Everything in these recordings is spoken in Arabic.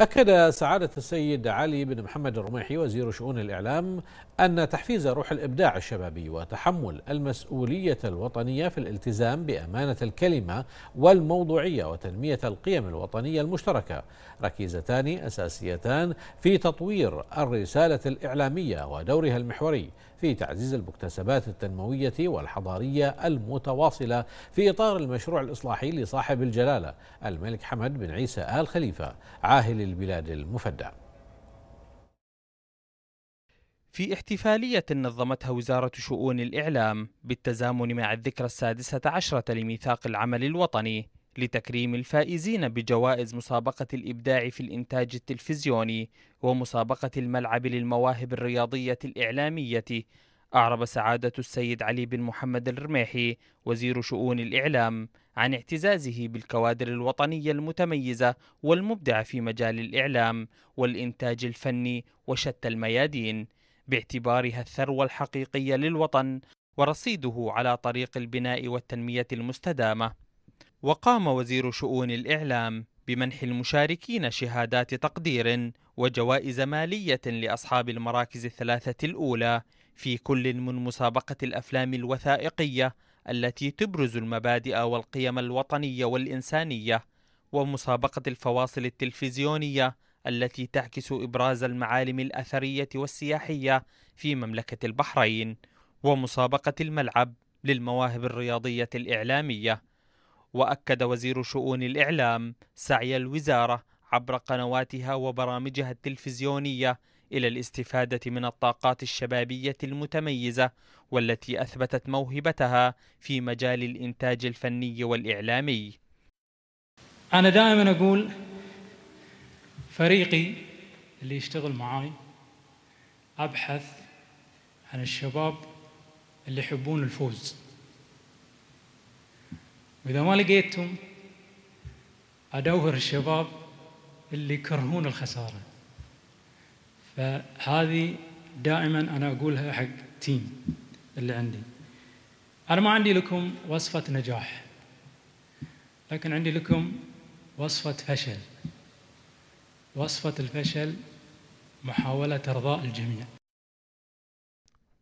أكد سعادة السيد علي بن محمد الرميحي وزير شؤون الإعلام أن تحفيز روح الإبداع الشبابي وتحمل المسؤولية الوطنية في الالتزام بأمانة الكلمة والموضوعية وتنمية القيم الوطنية المشتركة ركيزتان أساسيتان في تطوير الرسالة الإعلامية ودورها المحوري في تعزيز المكتسبات التنموية والحضارية المتواصلة في إطار المشروع الإصلاحي لصاحب الجلالة الملك حمد بن عيسى آل خليفة عاهل البلاد المفدى في احتفالية نظمتها وزارة شؤون الإعلام بالتزامن مع الذكرى السادسة عشرة لميثاق العمل الوطني لتكريم الفائزين بجوائز مسابقة الإبداع في الإنتاج التلفزيوني ومسابقة الملعب للمواهب الرياضية الإعلامية أعرب سعادة السيد علي بن محمد الرميحي وزير شؤون الإعلام عن اعتزازه بالكوادر الوطنية المتميزة والمبدعة في مجال الإعلام والإنتاج الفني وشتى الميادين باعتبارها الثروة الحقيقية للوطن ورصيده على طريق البناء والتنمية المستدامة وقام وزير شؤون الإعلام بمنح المشاركين شهادات تقدير وجوائز مالية لأصحاب المراكز الثلاثة الأولى في كل من مسابقة الأفلام الوثائقية التي تبرز المبادئ والقيم الوطنية والإنسانية ومسابقة الفواصل التلفزيونية التي تعكس إبراز المعالم الأثرية والسياحية في مملكة البحرين ومسابقة الملعب للمواهب الرياضية الإعلامية واكد وزير شؤون الاعلام سعي الوزاره عبر قنواتها وبرامجها التلفزيونيه الى الاستفاده من الطاقات الشبابيه المتميزه والتي اثبتت موهبتها في مجال الانتاج الفني والاعلامي. انا دائما اقول فريقي اللي يشتغل معاي ابحث عن الشباب اللي يحبون الفوز وإذا ما لقيتهم أدور الشباب اللي يكرهون الخسارة فهذه دائما أنا أقولها حق تيم اللي عندي أنا ما عندي لكم وصفة نجاح لكن عندي لكم وصفة فشل وصفة الفشل محاولة إرضاء الجميع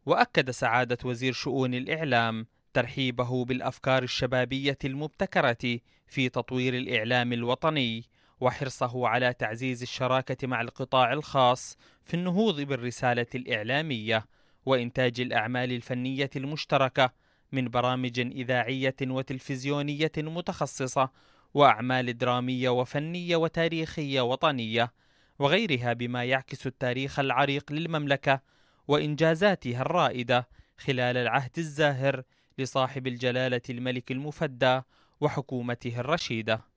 وأكد سعادة وزير شؤون الإعلام ترحيبه بالافكار الشبابيه المبتكره في تطوير الاعلام الوطني وحرصه على تعزيز الشراكه مع القطاع الخاص في النهوض بالرساله الاعلاميه وانتاج الاعمال الفنيه المشتركه من برامج اذاعيه وتلفزيونيه متخصصه واعمال دراميه وفنيه وتاريخيه وطنيه وغيرها بما يعكس التاريخ العريق للمملكه وانجازاتها الرائده خلال العهد الزاهر لصاحب الجلالة الملك المفدى وحكومته الرشيدة